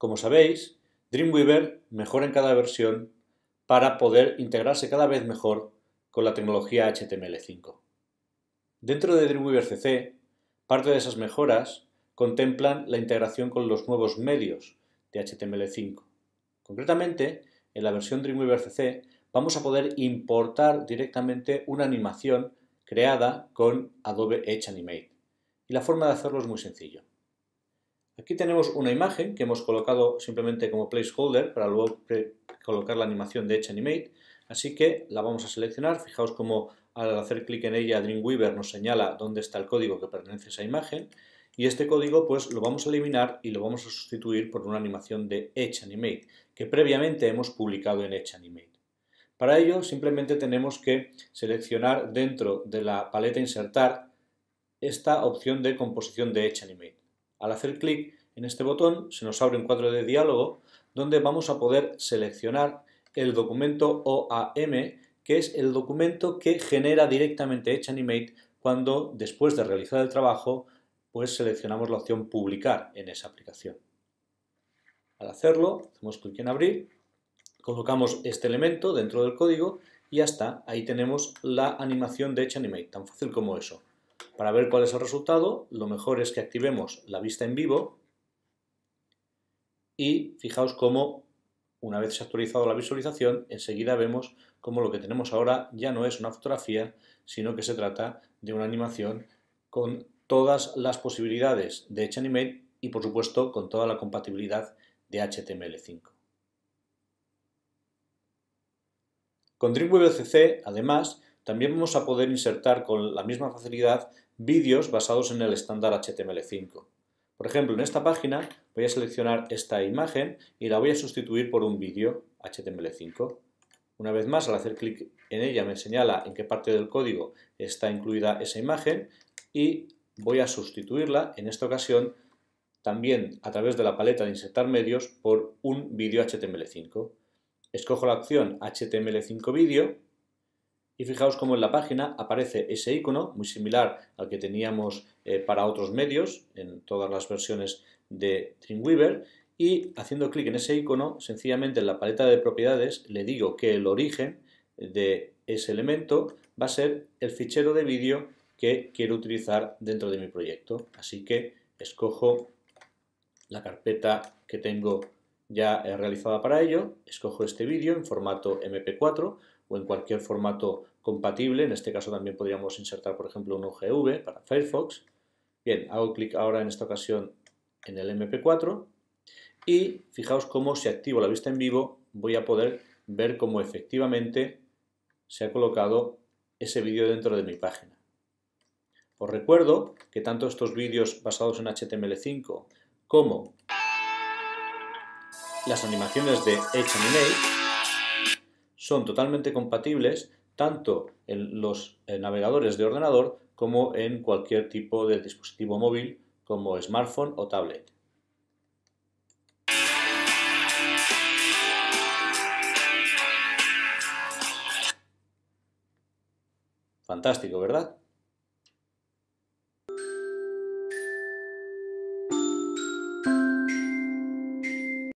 Como sabéis, Dreamweaver mejora en cada versión para poder integrarse cada vez mejor con la tecnología HTML5. Dentro de Dreamweaver CC, parte de esas mejoras contemplan la integración con los nuevos medios de HTML5. Concretamente, en la versión Dreamweaver CC vamos a poder importar directamente una animación creada con Adobe Edge Animate. Y la forma de hacerlo es muy sencillo. Aquí tenemos una imagen que hemos colocado simplemente como placeholder para luego colocar la animación de Edge Animate, así que la vamos a seleccionar, fijaos cómo al hacer clic en ella Dreamweaver nos señala dónde está el código que pertenece a esa imagen y este código pues lo vamos a eliminar y lo vamos a sustituir por una animación de Edge Animate que previamente hemos publicado en Edge Animate. Para ello simplemente tenemos que seleccionar dentro de la paleta insertar esta opción de composición de Edge Animate. Al hacer clic en este botón se nos abre un cuadro de diálogo donde vamos a poder seleccionar el documento OAM, que es el documento que genera directamente Animate cuando después de realizar el trabajo pues seleccionamos la opción publicar en esa aplicación. Al hacerlo, hacemos clic en abrir, colocamos este elemento dentro del código y ya está, ahí tenemos la animación de Animate, tan fácil como eso. Para ver cuál es el resultado, lo mejor es que activemos la vista en vivo y fijaos cómo, una vez se ha actualizado la visualización, enseguida vemos cómo lo que tenemos ahora ya no es una fotografía, sino que se trata de una animación con todas las posibilidades de Animate y, por supuesto, con toda la compatibilidad de HTML5. Con DreamWeaver CC, además, también vamos a poder insertar con la misma facilidad vídeos basados en el estándar HTML5. Por ejemplo, en esta página voy a seleccionar esta imagen y la voy a sustituir por un vídeo HTML5. Una vez más, al hacer clic en ella me señala en qué parte del código está incluida esa imagen y voy a sustituirla, en esta ocasión, también a través de la paleta de insertar medios por un vídeo HTML5. Escojo la opción HTML5 vídeo y fijaos cómo en la página aparece ese icono muy similar al que teníamos eh, para otros medios en todas las versiones de Dreamweaver y haciendo clic en ese icono sencillamente en la paleta de propiedades le digo que el origen de ese elemento va a ser el fichero de vídeo que quiero utilizar dentro de mi proyecto. Así que escojo la carpeta que tengo ya eh, realizada para ello, escojo este vídeo en formato MP4, o en cualquier formato compatible. En este caso también podríamos insertar, por ejemplo, un UGV para Firefox. Bien, hago clic ahora en esta ocasión en el MP4 y fijaos cómo si activo la vista en vivo voy a poder ver cómo efectivamente se ha colocado ese vídeo dentro de mi página. Os recuerdo que tanto estos vídeos basados en HTML5 como las animaciones de html5 son totalmente compatibles tanto en los eh, navegadores de ordenador como en cualquier tipo de dispositivo móvil como smartphone o tablet. Fantástico, ¿verdad?